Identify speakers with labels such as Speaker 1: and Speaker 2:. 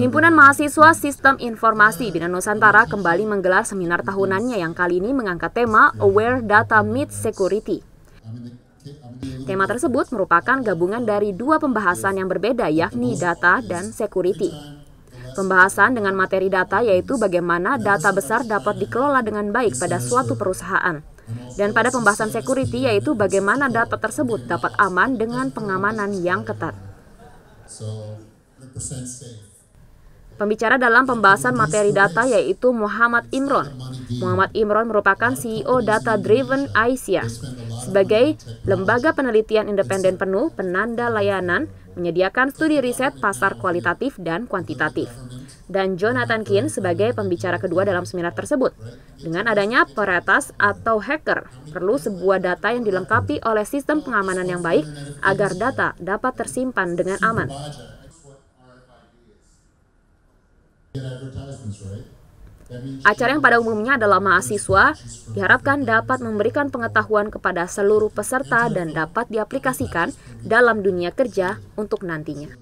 Speaker 1: Himpunan Mahasiswa Sistem Informasi Bina Nusantara kembali menggelar seminar tahunannya yang kali ini mengangkat tema Aware Data Meet Security. Tema tersebut merupakan gabungan dari dua pembahasan yang berbeda yakni data dan security. Pembahasan dengan materi data yaitu bagaimana data besar dapat dikelola dengan baik pada suatu perusahaan. Dan pada pembahasan security yaitu bagaimana data tersebut dapat aman dengan pengamanan yang ketat. Pembicara dalam pembahasan materi data yaitu Muhammad Imron. Muhammad Imron merupakan CEO Data Driven Asia sebagai lembaga penelitian independen penuh penanda layanan menyediakan studi riset pasar kualitatif dan kuantitatif, dan Jonathan Kin sebagai pembicara kedua dalam seminar tersebut. Dengan adanya peretas atau hacker, perlu sebuah data yang dilengkapi oleh sistem pengamanan yang baik agar data dapat tersimpan dengan aman. Acara yang pada umumnya adalah mahasiswa diharapkan dapat memberikan pengetahuan kepada seluruh peserta dan dapat diaplikasikan dalam dunia kerja untuk nantinya.